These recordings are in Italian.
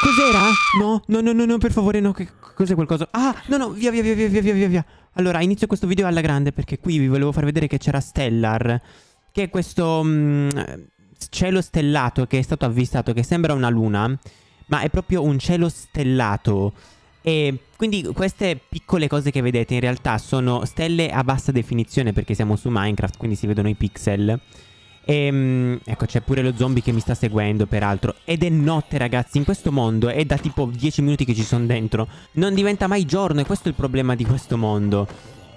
Cos'era? No, no, no, no, no, per favore, no. Che cos'è qualcosa? Ah, no, no, via, via, via, via, via, via, via. Allora, inizio questo video alla grande perché qui vi volevo far vedere che c'era Stellar. Che è questo mh, mm, cielo stellato che è stato avvistato, che sembra una luna, ma è proprio un cielo stellato. E quindi queste piccole cose che vedete in realtà sono stelle a bassa definizione perché siamo su Minecraft, quindi si vedono i pixel. Ehm, ecco, c'è pure lo zombie che mi sta seguendo, peraltro. Ed è notte, ragazzi, in questo mondo. È da tipo 10 minuti che ci sono dentro. Non diventa mai giorno e questo è il problema di questo mondo.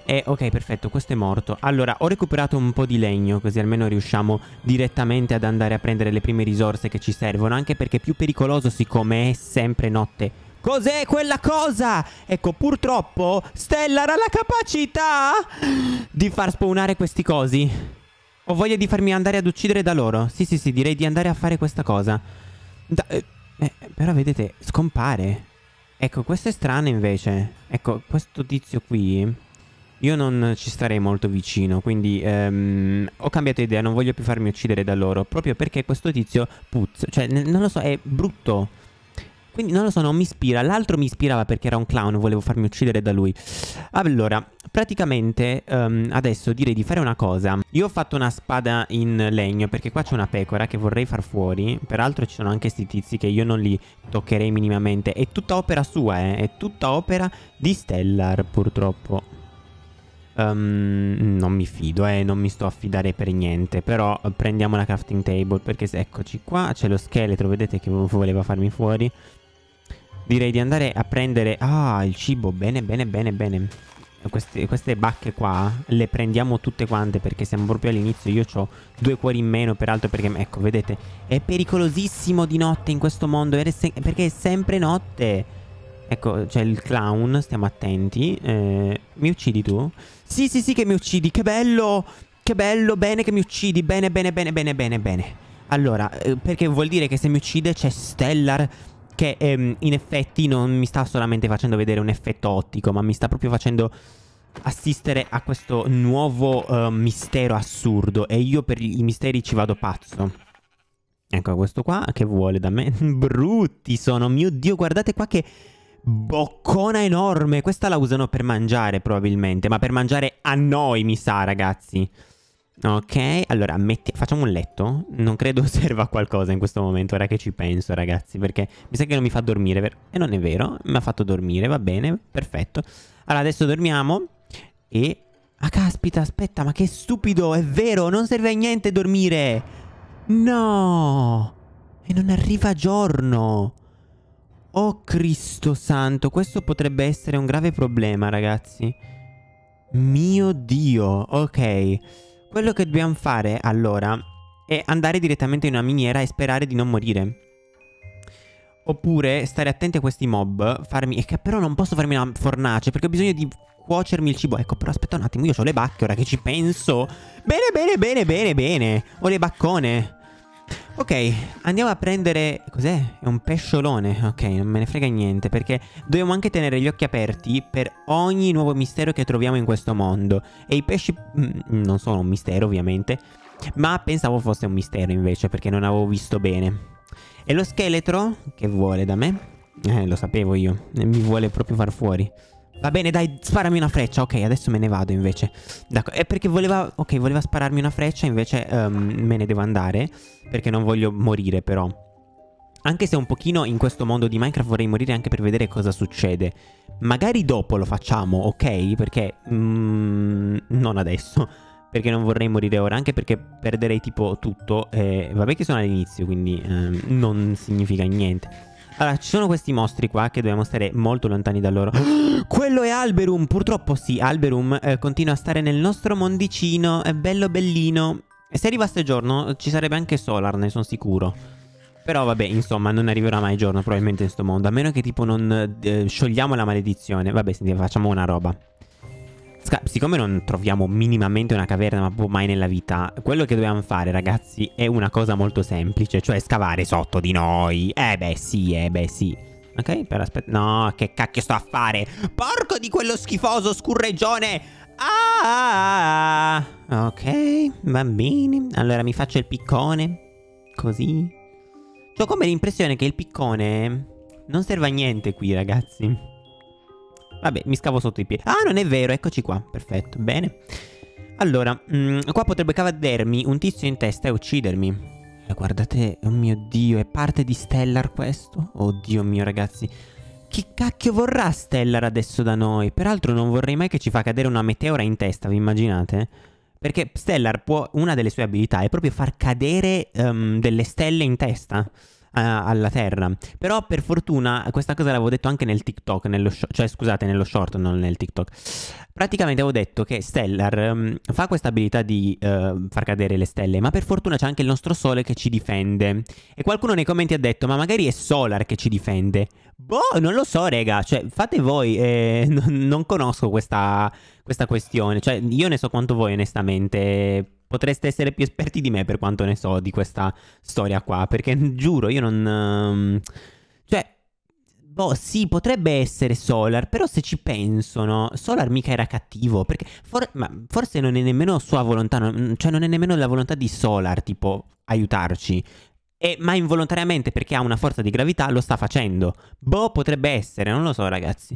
E eh, ok, perfetto, questo è morto. Allora, ho recuperato un po' di legno, così almeno riusciamo direttamente ad andare a prendere le prime risorse che ci servono, anche perché è più pericoloso siccome è sempre notte. Cos'è quella cosa? Ecco, purtroppo Stellar ha la capacità di far spawnare questi cosi. Ho voglia di farmi andare ad uccidere da loro. Sì, sì, sì, direi di andare a fare questa cosa. Da, eh, eh, però vedete, scompare. Ecco, questo è strano invece. Ecco, questo tizio qui... Io non ci starei molto vicino, quindi ehm, ho cambiato idea, non voglio più farmi uccidere da loro, proprio perché questo tizio puzza, cioè non lo so, è brutto. Quindi non lo so, non mi ispira. L'altro mi ispirava perché era un clown, volevo farmi uccidere da lui. Allora, praticamente um, adesso direi di fare una cosa. Io ho fatto una spada in legno perché qua c'è una pecora che vorrei far fuori. Peraltro ci sono anche questi tizi che io non li toccherei minimamente. È tutta opera sua, eh. È tutta opera di Stellar, purtroppo. Um, non mi fido, eh, non mi sto a fidare per niente. Però eh, prendiamo la crafting table perché eccoci qua, c'è lo scheletro, vedete che voleva farmi fuori. Direi di andare a prendere... Ah, il cibo. Bene, bene, bene, bene. Queste, queste, bacche qua eh, le prendiamo tutte quante perché siamo proprio all'inizio. Io ho due cuori in meno, peraltro perché, ecco, vedete, è pericolosissimo di notte in questo mondo perché è sempre notte. Ecco, c'è cioè il clown, stiamo attenti. Eh, mi uccidi tu? Sì, sì, sì che mi uccidi, che bello! Che bello, bene che mi uccidi, bene, bene, bene, bene, bene, bene. Allora, eh, perché vuol dire che se mi uccide c'è Stellar che ehm, in effetti non mi sta solamente facendo vedere un effetto ottico, ma mi sta proprio facendo assistere a questo nuovo uh, mistero assurdo e io per i misteri ci vado pazzo. Ecco questo qua che vuole da me. Brutti sono, mio Dio, guardate qua che boccona enorme. Questa la usano per mangiare probabilmente, ma per mangiare a noi mi sa ragazzi. Ok, allora metti, facciamo un letto. Non credo serva a qualcosa in questo momento, ora che ci penso, ragazzi, perché mi sa che non mi fa dormire. Per... E non è vero, mi ha fatto dormire, va bene, perfetto. Allora, adesso dormiamo e... Ah, caspita, aspetta, ma che stupido, è vero, non serve a niente dormire. No! E non arriva giorno. Oh, Cristo santo, questo potrebbe essere un grave problema, ragazzi. Mio Dio, ok. Quello che dobbiamo fare allora è andare direttamente in una miniera e sperare di non morire. Oppure stare attenti a questi mob, farmi... E che però non posso farmi una fornace perché ho bisogno di cuocermi il cibo. Ecco, però aspetta un attimo, io ho le bacche ora che ci penso. Bene, bene, bene, bene, bene. Ho le baccone. Ok, andiamo a prendere... Cos'è? È un pesciolone. Ok, non me ne frega niente, perché dobbiamo anche tenere gli occhi aperti per ogni nuovo mistero che troviamo in questo mondo. E i pesci... Mm, non sono un mistero, ovviamente, ma pensavo fosse un mistero, invece, perché non avevo visto bene. E lo scheletro? Che vuole da me? Eh, lo sapevo io. Mi vuole proprio far fuori. Va bene, dai, sparami una freccia. Ok, adesso me ne vado invece. D'accordo. È perché voleva... Ok, voleva spararmi una freccia, invece um, me ne devo andare. Perché non voglio morire, però. Anche se un pochino in questo mondo di Minecraft vorrei morire anche per vedere cosa succede. Magari dopo lo facciamo, ok? Perché... Mm, non adesso. Perché non vorrei morire ora, anche perché perderei tipo tutto. Eh, vabbè che sono all'inizio, quindi eh, non significa niente. Allora, ci sono questi mostri qua che dobbiamo stare molto lontani da loro. Quello è Alberum, purtroppo sì, Alberum eh, continua a stare nel nostro mondicino, è bello bellino. E se arrivasse giorno ci sarebbe anche Solar, ne sono sicuro. Però vabbè, insomma, non arriverà mai giorno probabilmente in sto mondo, a meno che tipo non eh, sciogliamo la maledizione. Vabbè, senti, facciamo una roba. Siccome non troviamo minimamente una caverna, ma proprio boh, mai nella vita, quello che dobbiamo fare, ragazzi, è una cosa molto semplice, cioè scavare sotto di noi. Eh beh sì, eh beh sì. Ok, però aspetta... No, che cacchio sto a fare? Porco di quello schifoso scurreggione! Ah! Ok, va bene. Allora mi faccio il piccone. Così. Ho come l'impressione che il piccone non serve a niente qui, ragazzi. Vabbè, mi scavo sotto i piedi. Ah, non è vero, eccoci qua. Perfetto, bene. Allora, mh, mm, qua potrebbe cavadermi un tizio in testa e uccidermi. Eh, guardate, oh mio Dio, è parte di Stellar questo? Oddio mio ragazzi. Che cacchio vorrà Stellar adesso da noi? Peraltro non vorrei mai che ci fa cadere una meteora in testa, vi immaginate? Perché Stellar può, una delle sue abilità è proprio far cadere um, delle stelle in testa alla terra. Però per fortuna, questa cosa l'avevo detto anche nel TikTok, nello sh- cioè scusate, nello short, non nel TikTok. Praticamente avevo detto che Stellar um, fa questa abilità di uh, far cadere le stelle, ma per fortuna c'è anche il nostro Sole che ci difende. E qualcuno nei commenti ha detto, ma magari è Solar che ci difende. Boh, non lo so, rega, cioè fate voi, eh, non, non conosco questa, questa questione, cioè io ne so quanto voi onestamente, potreste essere più esperti di me per quanto ne so di questa storia qua, perché giuro, io non... Ehm, cioè, boh, sì, potrebbe essere Solar, però se ci penso, no, Solar mica era cattivo, perché for- forse non è nemmeno sua volontà, non, mm, cioè non è nemmeno la volontà di Solar, tipo, aiutarci. E, ma involontariamente, perché ha una forza di gravità, lo sta facendo. Boh, potrebbe essere, non lo so, ragazzi.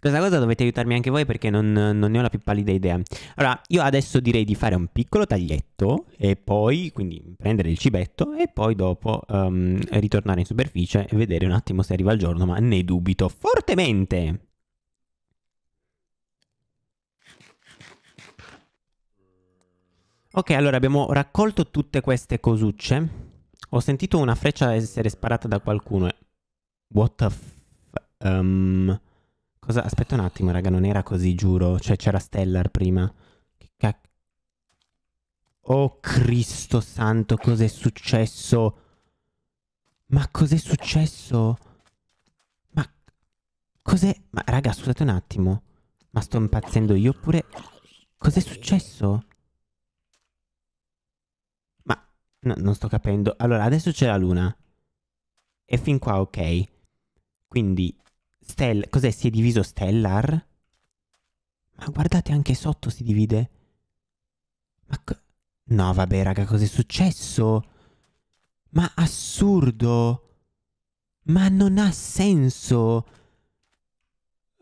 Questa cosa dovete aiutarmi anche voi perché non, non, ne ho la più pallida idea. Allora, io adesso direi di fare un piccolo taglietto e poi, quindi prendere il cibetto e poi dopo um, ritornare in superficie e vedere un attimo se arriva il giorno, ma ne dubito fortemente. Ok, allora abbiamo raccolto tutte queste cosucce. Ho sentito una freccia essere sparata da qualcuno. What the f... Um... Cosa? Aspetta un attimo, raga, non era così, giuro. Cioè, c'era Stellar prima. Che cac... Oh, Cristo santo, cos'è successo? Ma cos'è successo? Ma... Cos'è... Ma, raga, scusate un attimo. Ma sto impazzendo io oppure... Cos'è successo? Ma... No, non sto capendo. Allora, adesso c'è la luna. E fin qua ok. Quindi Stell... Cos'è? Si è diviso Stellar? Ma guardate anche sotto si divide. Ma... No, vabbè, raga, cos'è successo? Ma assurdo! Ma non ha senso!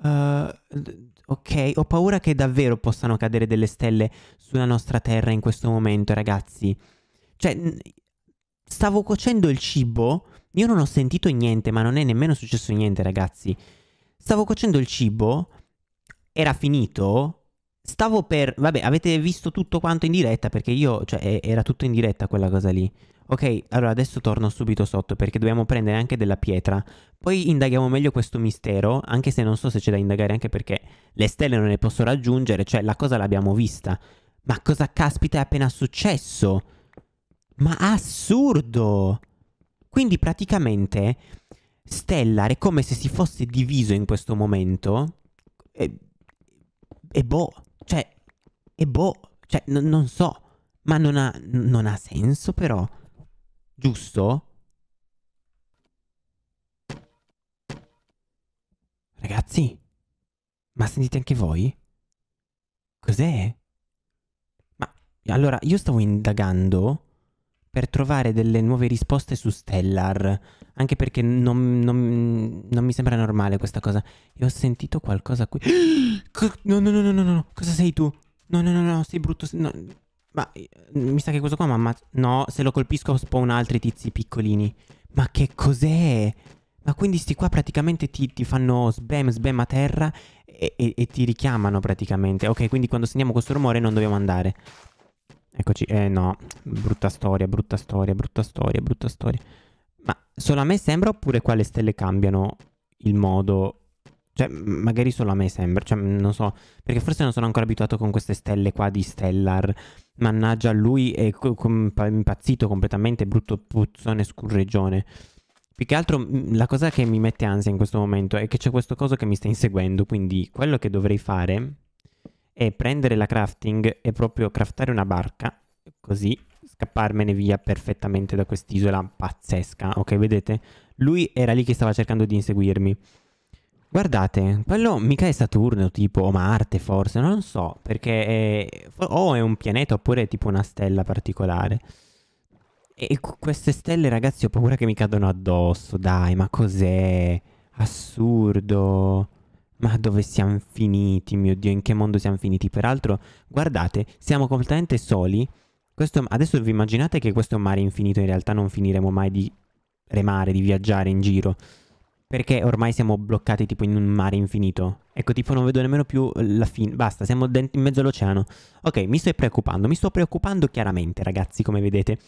Uh, ok, ho paura che davvero possano cadere delle stelle sulla nostra terra in questo momento, ragazzi. Cioè, stavo cuocendo il cibo io non ho sentito niente, ma non è nemmeno successo niente, ragazzi. Stavo cuocendo il cibo, era finito, stavo per... Vabbè, avete visto tutto quanto in diretta, perché io... Cioè, era tutto in diretta quella cosa lì. Ok, allora adesso torno subito sotto perché dobbiamo prendere anche della pietra. Poi indaghiamo meglio questo mistero, anche se non so se c'è da indagare, anche perché le stelle non le posso raggiungere, cioè la cosa l'abbiamo vista. Ma cosa caspita è appena successo? Ma assurdo! Quindi praticamente Stellar è come se si fosse diviso in questo momento e, e boh, cioè, e boh, cioè, n- non so, ma non ha, non ha senso però, giusto? Ragazzi, ma sentite anche voi? Cos'è? Ma allora, io stavo indagando per trovare delle nuove risposte su Stellar, anche perché non, non, non mi sembra normale questa cosa. E ho sentito qualcosa qui. No, no, no, no, no, no, cosa sei tu? No, no, no, no, sei brutto. No. Ma eh, mi sa che questo qua mamma. No, se lo colpisco spawn altri tizi piccolini. Ma che cos'è? Ma quindi sti qua praticamente ti, ti fanno sbam sbam a terra e, e, e, ti richiamano praticamente. Ok, quindi quando sentiamo questo rumore non dobbiamo andare. Eccoci, eh no, brutta storia, brutta storia, brutta storia, brutta storia. Ma solo a me sembra oppure qua le stelle cambiano il modo? Cioè, magari solo a me sembra, cioè, non so, perché forse non sono ancora abituato con queste stelle qua di Stellar. Mannaggia, lui è impazzito completamente, brutto puzzone scurregione. Più che altro la cosa che mi mette ansia in questo momento è che c'è questo coso che mi sta inseguendo, quindi quello che dovrei fare e prendere la crafting e proprio craftare una barca, così scapparmene via perfettamente da quest'isola pazzesca, ok vedete? Lui era lì che stava cercando di inseguirmi. Guardate, quello mica è Saturno tipo, o Marte forse, non so, perché è, o è un pianeta oppure è tipo una stella particolare. E queste stelle ragazzi ho paura che mi cadano addosso, dai, ma cos'è? Assurdo. Ma dove siamo finiti, mio Dio, in che mondo siamo finiti? Peraltro, guardate, siamo completamente soli. Questo, adesso vi immaginate che questo è un mare infinito, in realtà non finiremo mai di remare, di viaggiare in giro. Perché ormai siamo bloccati tipo in un mare infinito. Ecco, tipo non vedo nemmeno più la fine. Basta, siamo in mezzo all'oceano. Ok, mi sto preoccupando. Mi sto preoccupando chiaramente, ragazzi, come vedete.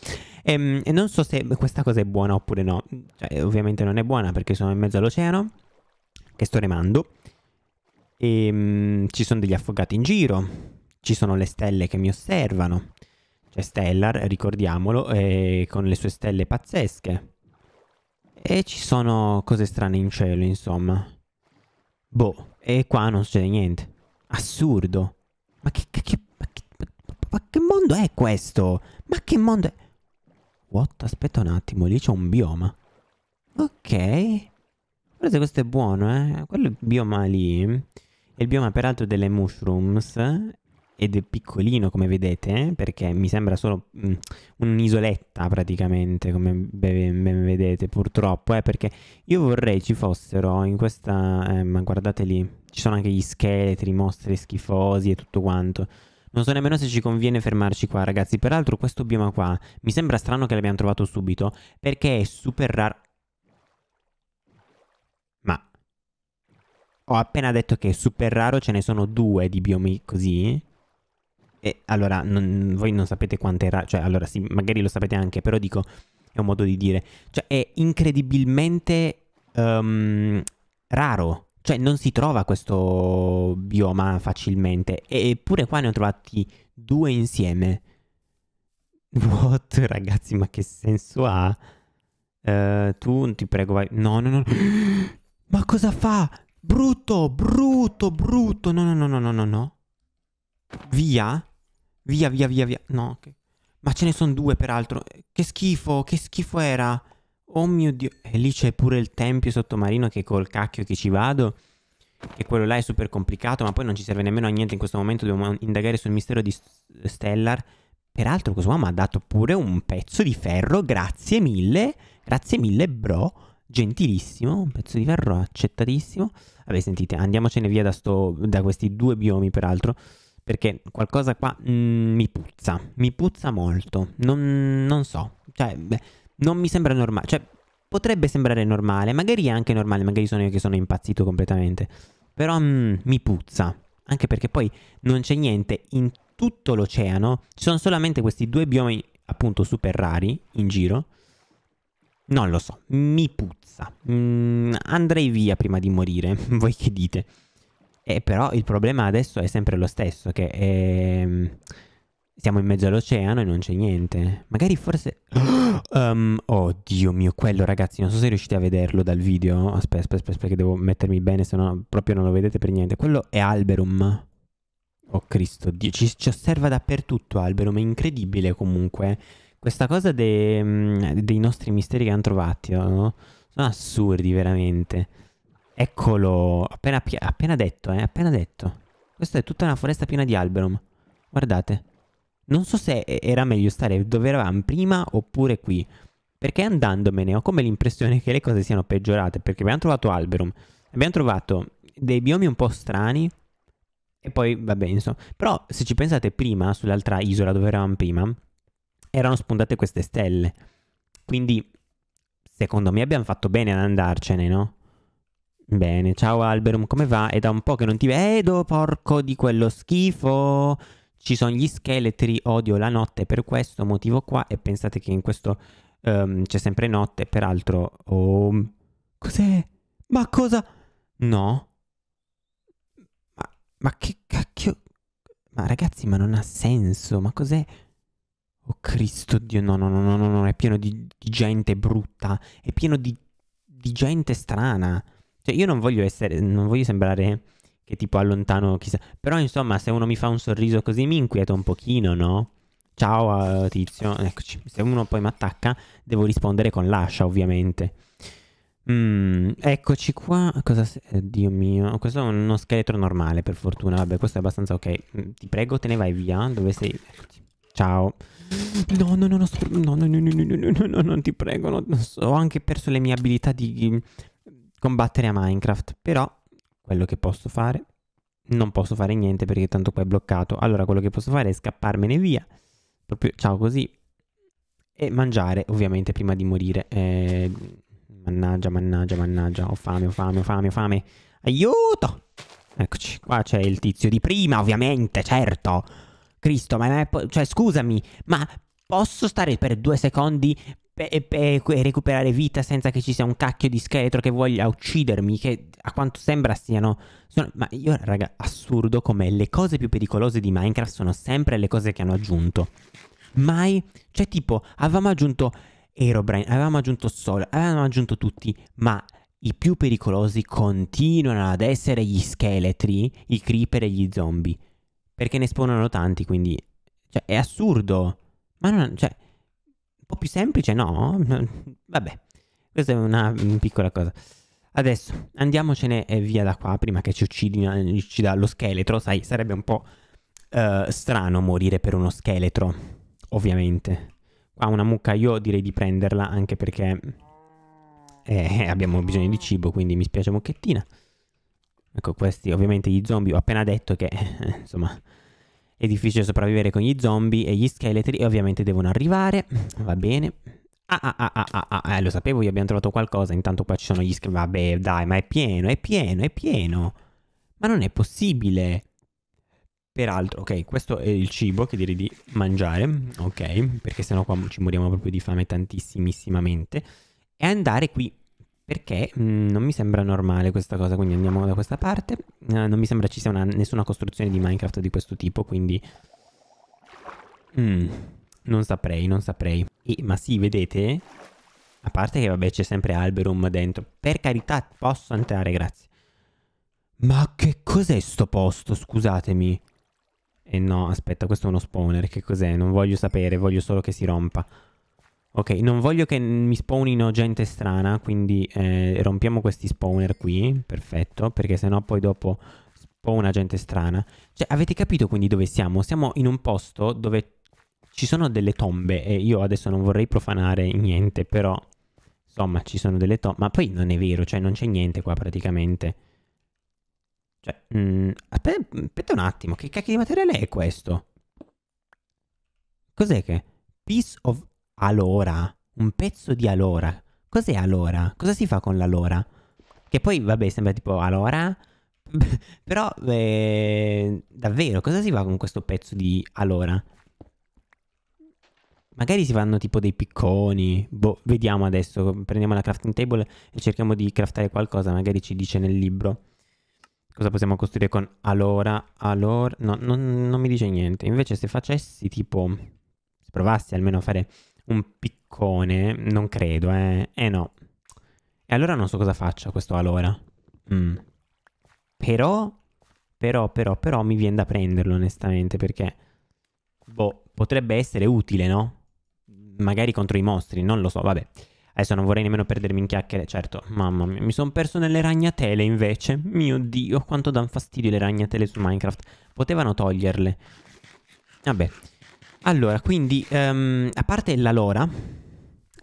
E, ehm, e non so se questa cosa è buona oppure no. Cioè, ovviamente non è buona perché sono in mezzo all'oceano. Che sto remando. E, ehm, mh, ci sono degli affogati in giro, ci sono le stelle che mi osservano. C'è Stellar, ricordiamolo, eh, con le sue stelle pazzesche. E ci sono cose strane in cielo, insomma. Boh, e qua non succede niente. Assurdo. Ma che, che, ma che, ma che mondo è questo? Ma che mondo è... What? Aspetta un attimo, lì c'è un bioma. Ok. Guardate, questo è buono, eh. Quello bioma lì il bioma peraltro delle mushrooms ed è piccolino come vedete perché mi sembra solo mm, un'isoletta praticamente come ben, vedete purtroppo eh, perché io vorrei ci fossero in questa eh, ma guardate lì ci sono anche gli scheletri, mostri schifosi e tutto quanto non so nemmeno se ci conviene fermarci qua ragazzi peraltro questo bioma qua mi sembra strano che l'abbiamo trovato subito perché è super raro Ho appena detto che super raro ce ne sono due di biomi così. E allora, non, voi non sapete quanto è raro. Cioè, allora sì, magari lo sapete anche, però dico, è un modo di dire. Cioè, è incredibilmente um, raro. Cioè, non si trova questo bioma facilmente. Eppure qua ne ho trovati due insieme. What, ragazzi, ma che senso ha? Uh, tu ti prego, vai. No, no, no. Ma cosa fa? Brutto, brutto, brutto. No, no, no, no, no, no, no. Via. Via, via, via, via. No, okay. ma ce ne sono due peraltro. Che schifo, che schifo era. Oh mio dio. E lì c'è pure il tempio sottomarino che col cacchio che ci vado. E quello là è super complicato, ma poi non ci serve nemmeno a niente in questo momento. Dobbiamo indagare sul mistero di Stellar. Peraltro questo qua ha dato pure un pezzo di ferro. Grazie mille. Grazie mille, bro gentilissimo, un pezzo di ferro accettatissimo. Vabbè, sentite, andiamocene via da, sto, da questi due biomi, peraltro, perché qualcosa qua mh, mm, mi puzza, mi puzza molto. Non, non so, cioè, beh, non mi sembra normale. Cioè, potrebbe sembrare normale, magari è anche normale, magari sono io che sono impazzito completamente. Però mh, mm, mi puzza, anche perché poi non c'è niente in tutto l'oceano, ci sono solamente questi due biomi appunto super rari in giro non lo so, mi puzza. Mm, andrei via prima di morire, voi che dite? E eh, però il problema adesso è sempre lo stesso, che è... Ehm, siamo in mezzo all'oceano e non c'è niente. Magari forse... um, oh mio, quello ragazzi, non so se riuscite a vederlo dal video. Aspetta, aspetta, aspetta, perché devo mettermi bene, se no proprio non lo vedete per niente. Quello è Alberum. Oh Cristo, Dio, ci, ci osserva dappertutto Alberum, è incredibile comunque questa cosa dei, mm, dei nostri misteri che hanno trovato oh, no? sono assurdi veramente. Eccolo, appena, appena detto, eh, appena detto. Questa è tutta una foresta piena di alberum. Guardate. Non so se era meglio stare dove eravamo prima oppure qui. Perché andandomene ho come l'impressione che le cose siano peggiorate. Perché abbiamo trovato Alberum. Abbiamo trovato dei biomi un po' strani. E poi, vabbè, insomma. Però se ci pensate prima, sull'altra isola dove eravamo prima, erano spuntate queste stelle. Quindi, secondo me, abbiamo fatto bene ad andarcene, no? Bene, ciao Alberum, come va? È da un po' che non ti vedo, porco di quello schifo. Ci sono gli scheletri, odio la notte per questo motivo qua. E pensate che in questo um, c'è sempre notte, peraltro... Oh, cos'è? Ma cosa? No. Ma, ma che cacchio... Ma ragazzi, ma non ha senso, ma cos'è? Oh Cristo Dio, no, no, no, no, no, no, è pieno di, di gente brutta, è pieno di, di, gente strana. Cioè, io non voglio essere, non voglio sembrare che tipo allontano chissà. Però insomma, se uno mi fa un sorriso così mi inquieta un pochino, no? Ciao eh, tizio, eccoci. Se uno poi mi attacca, devo rispondere con l'ascia, ovviamente. Mm, eccoci qua. Cosa se... Eh, Dio mio, questo è uno scheletro normale, per fortuna. Vabbè, questo è abbastanza ok. Mm, ti prego, te ne vai via. Dove sei? Eccoci. Ciao. No, no, no, no, no, no, no, no, no, no, no, no, non ti prego. No, ho anche perso le mie abilità di combattere a Minecraft. Però quello che posso fare, non posso fare niente perché tanto qua è bloccato. Allora quello che posso fare è scapparmene via. Proprio, ciao così. E mangiare, ovviamente, prima di morire. Eh, mannaggia, mannaggia, mannaggia. Ho fame, ho fame, ho fame, ho fame. Aiuto! Eccoci, qua c'è il tizio di prima, ovviamente, certo. Cristo, ma, è cioè, scusami, ma posso stare per due secondi e, e, e, recuperare vita senza che ci sia un cacchio di scheletro che voglia uccidermi, che a quanto sembra siano... Sono, ma io, raga, assurdo come le cose più pericolose di Minecraft sono sempre le cose che hanno aggiunto. Mai... Cioè, tipo, avevamo aggiunto Aerobrain, avevamo aggiunto Sol, avevamo aggiunto tutti, ma... I più pericolosi continuano ad essere gli scheletri, i creeper e gli zombie perché ne esponono tanti, quindi cioè, è assurdo. Ma non, cioè, un po' più semplice, no? Vabbè, questa è una mm, piccola cosa. Adesso andiamocene eh, via da qua prima che ci uccida, eh, lo scheletro, sai, sarebbe un po' uh, strano morire per uno scheletro, ovviamente. Qua una mucca io direi di prenderla anche perché eh, abbiamo bisogno di cibo, quindi mi spiace mucchettina. Ecco, questi ovviamente gli zombie, ho appena detto che insomma è difficile sopravvivere con gli zombie e gli scheletri ovviamente devono arrivare, va bene. Ah ah ah ah ah, ah eh, lo sapevo, io abbiamo trovato qualcosa, intanto qua ci sono gli scheletri, vabbè dai, ma è pieno, è pieno, è pieno. Ma non è possibile. Peraltro, ok, questo è il cibo che direi di mangiare, ok, perché sennò qua ci moriamo proprio di fame tantissimamente. E andare qui perché mh, mm, non mi sembra normale questa cosa, quindi andiamo da questa parte. Uh, non mi sembra ci sia una, nessuna costruzione di Minecraft di questo tipo, quindi... Mm, non saprei, non saprei. E, ma sì, vedete? A parte che vabbè c'è sempre Alberum dentro. Per carità, posso entrare, grazie. Ma che cos'è sto posto? Scusatemi. E eh no, aspetta, questo è uno spawner. Che cos'è? Non voglio sapere, voglio solo che si rompa. Ok, non voglio che mi spawnino gente strana, quindi eh, rompiamo questi spawner qui, perfetto, perché sennò poi dopo spawna gente strana. Cioè, avete capito quindi dove siamo? Siamo in un posto dove ci sono delle tombe e io adesso non vorrei profanare niente, però insomma ci sono delle tombe, ma poi non è vero, cioè non c'è niente qua praticamente. Cioè, mh, mm, aspetta, aspetta un attimo, che cacchio di materiale è questo? Cos'è che? Piece of allora, un pezzo di allora. Cos'è allora? Cosa si fa con l'allora? Che poi, vabbè, sembra tipo allora. Però, eh, davvero, cosa si fa con questo pezzo di allora? Magari si fanno tipo dei picconi. Boh, vediamo adesso. Prendiamo la crafting table e cerchiamo di craftare qualcosa. Magari ci dice nel libro. Cosa possiamo costruire con allora, allora... No, non, non mi dice niente. Invece se facessi tipo... Se provassi almeno a fare un piccone, non credo, eh. Eh no. E allora non so cosa faccia questo allora. Mm. Però, però, però, però mi viene da prenderlo onestamente perché, boh, potrebbe essere utile, no? Magari contro i mostri, non lo so, vabbè. Adesso non vorrei nemmeno perdermi in chiacchiere, certo. Mamma mia, mi sono perso nelle ragnatele invece. Mio Dio, quanto dan fastidio le ragnatele su Minecraft. Potevano toglierle. Vabbè. Allora, quindi, um, a parte la lora,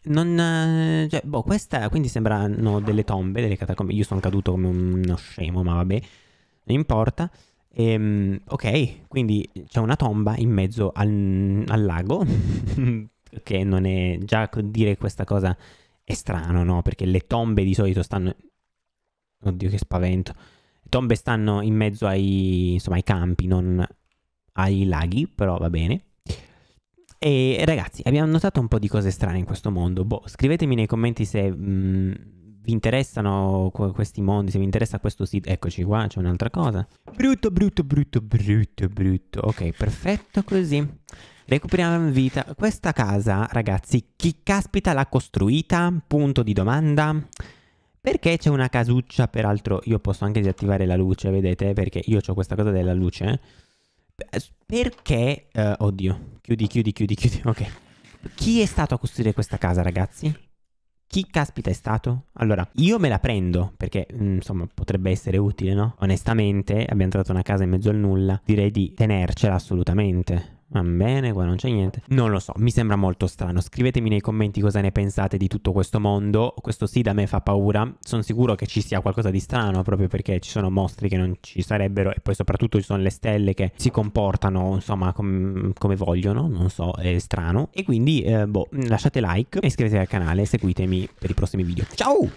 non, eh, cioè, boh, questa, quindi sembrano delle tombe, delle catacombe. Io sono caduto come uno scemo, ma vabbè, non importa. Ehm, ok, quindi c'è una tomba in mezzo al, al lago, che non è già dire questa cosa è strano, no? Perché le tombe di solito stanno... Oddio che spavento. Le tombe stanno in mezzo ai, insomma, ai campi, non ai laghi, però va bene. E ragazzi, abbiamo notato un po' di cose strane in questo mondo. Boh, scrivetemi nei commenti se mh, mm, vi interessano questi mondi, se vi interessa questo sito. Eccoci qua, c'è un'altra cosa. Brutto, brutto, brutto, brutto, brutto. Ok, perfetto così. Recuperiamo vita. Questa casa, ragazzi, chi caspita l'ha costruita? Punto di domanda. Perché c'è una casuccia, peraltro io posso anche disattivare la luce, vedete? Perché io ho questa cosa della luce. Eh? Perché... Uh, oddio. Chiudi, chiudi, chiudi, chiudi. Ok. Chi è stato a costruire questa casa, ragazzi? Chi caspita è stato? Allora, io me la prendo perché mm, insomma potrebbe essere utile, no? Onestamente, abbiamo trovato una casa in mezzo al nulla, direi di tenercela assolutamente va bene, qua non c'è niente. Non lo so, mi sembra molto strano. Scrivetemi nei commenti cosa ne pensate di tutto questo mondo. Questo sì da me fa paura. Sono sicuro che ci sia qualcosa di strano proprio perché ci sono mostri che non ci sarebbero e poi soprattutto ci sono le stelle che si comportano insomma com come vogliono, non so, è strano. E quindi, eh, boh, lasciate like e iscrivetevi al canale, e seguitemi per i prossimi video. Ciao!